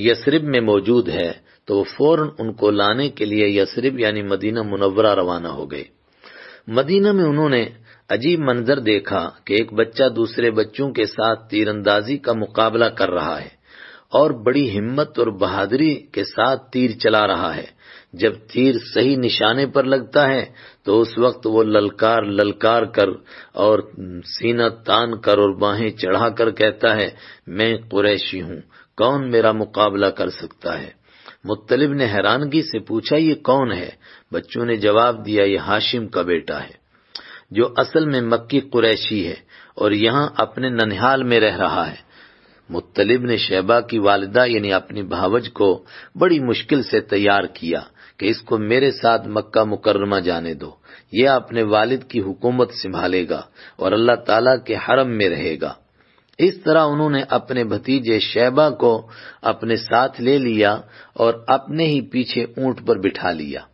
A: यसरिब में मौजूद है तो वो फौरन उनको लाने के लिए यसरिब यानी मदीना मुनवरा रवाना हो गए मदीना में उन्होंने अजीब मंजर देखा कि एक बच्चा दूसरे बच्चों के साथ तीरंदाजी का मुकाबला कर रहा है और बड़ी हिम्मत और बहादुरी के साथ तीर चला रहा है जब तीर सही निशाने पर लगता है तो उस वक्त वो ललकार ललकार कर और सीना तान कर और बाहें चढ़ा कर कहता है मैं कुरैशी हूं कौन मेरा मुकाबला कर सकता है मुत्तलिब ने हैरानगी से पूछा ये कौन है बच्चों ने जवाब दिया ये हाशिम का बेटा है जो असल में मक्की कुरैशी है और यहाँ अपने ननिहाल में रह रहा है मुत्तलिब ने शहबा की वालदा यानी अपनी भावज को बड़ी मुश्किल से तैयार किया कि इसको मेरे साथ मक्का मुकर्रमा जाने दो ये अपने वालिद की हुकूमत संभालेगा और अल्लाह ताला के हरम में रहेगा इस तरह उन्होंने अपने भतीजे शैबा को अपने साथ ले लिया और अपने ही पीछे ऊंट पर बिठा लिया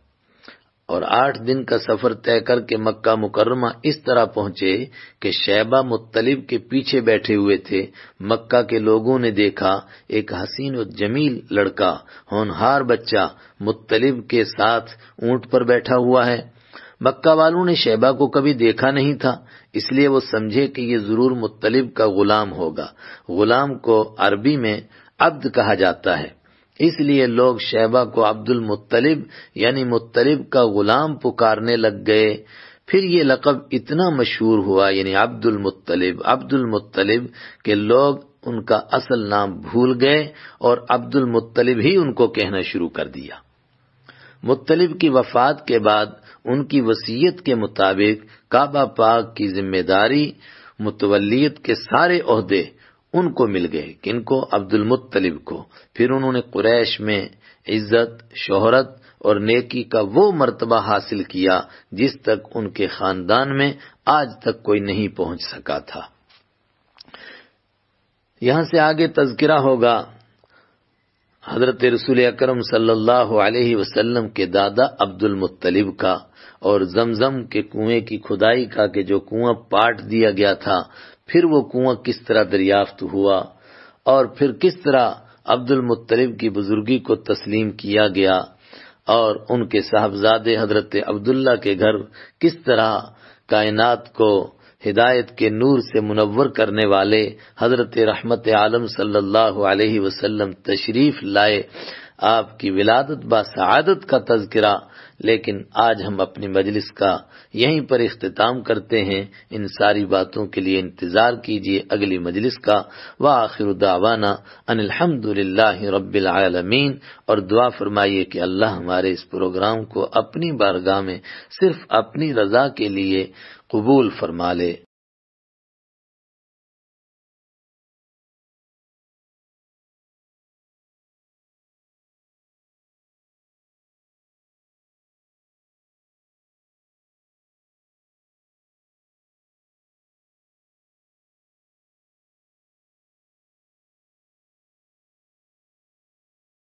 A: और आठ दिन का सफर तय करके मक्का मुकर्रमा इस तरह पहुंचे कि शैबा मुत्तलिब के पीछे बैठे हुए थे मक्का के लोगों ने देखा एक हसीन और जमील लड़का होनहार बच्चा मुत्तलिब के साथ ऊंट पर बैठा हुआ है मक्का वालों ने शैबा को कभी देखा नहीं था इसलिए वो समझे कि ये ज़रूर मुत्तलिब का ग़ुलाम होगा ग़ुलाम को अरबी में अब्द कहा जाता है इसलिए लोग शहबा को अब्दुल मुत्तलिब यानी मुत्तलिब का ग़ुलाम पुकारने लग गए फिर ये लक़ब इतना मशहूर हुआ यानी अब्दुल मुत्तलिब अब्दुल मुत्तलिब के लोग उनका असल नाम भूल गए और अब्दुल मुत्तलिब ही उनको कहना शुरू कर दिया मुत्तलिब की वफात के बाद उनकी वसीयत के मुताबिक काबा पाक की जिम्मेदारी मुतवलियत के सारे अहदे उनको मिल गए किनको अब्दुल मुत्तलिब को फिर उन्होंने कुरैश में इज्जत शोहरत और नेकी का वो मर्तबा हासिल किया जिस तक उनके खानदान में आज तक कोई नहीं पहुंच सका था यहां से आगे तस्करा होगा हजरत रसूल अकरम सल्लल्लाहु अलैहि वसल्लम के दादा अब्दुल मुत्तलिब का और जमजम के कुएं की खुदाई का कि जो कुआं पाट दिया गया था फिर वो कुआं किस तरह दरियाफ्त हुआ और फिर किस तरह अब्दुल मुत्तलिब की बुजुर्गी को तस्लीम किया गया और उनके साहबजादे हजरत अब्दुल्ला के घर किस तरह कायनात को हिदायत के नूर से मुनवर करने वाले हजरत रहमत आलम सल्लल्लाहु अलैहि वसल्लम तशरीफ लाए आपकी विलादत बा सआदत का तस्करा लेकिन आज हम अपनी मजलिस का यहीं पर अख्ताम करते हैं इन सारी बातों के लिए इंतज़ार कीजिए अगली मजलिस का व आखिर दावाना अनिलहमदिल्ला रबालमीन और दुआ फरमाइए कि अल्लाह हमारे इस प्रोग्राम को अपनी बारगाह में सिर्फ अपनी रजा के लिए कबूल फरमा ले